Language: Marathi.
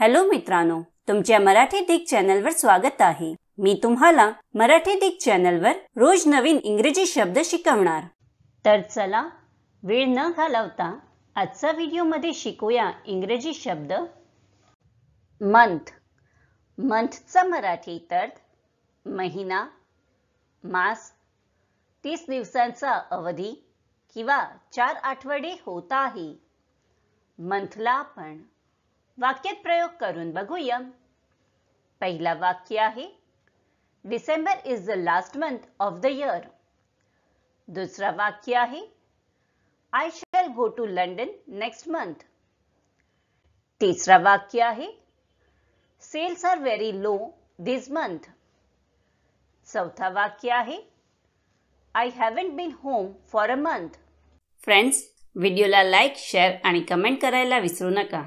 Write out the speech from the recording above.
हॅलो मित्रांनो तुमच्या मराठी दिग चॅनलवर स्वागत आहे मी तुम्हाला मराठी दिग चॅनलवर रोज नवीन इंग्रजी शब्द शिकवणार तर चला वेळ न घालवता आजचा व्हिडिओमध्ये शिकूया इंग्रजी शब्द मंथ मंथचा मराठी तर महिना मास तीस दिवसांचा अवधी किंवा चार आठवडे होत आहे मंथला आपण वाक्यात प्रयोग करून बघूया पहिला वाक्य आहे December is the last month of the year दुसरा वाक्य आहे I shall go to London next month तिसरा वाक्य आहे sales are very low this month चौथा वाक्य आहे I haven't been home for a month friends व्हिडिओला लाईक शेअर आणि कमेंट करायला विसरू नका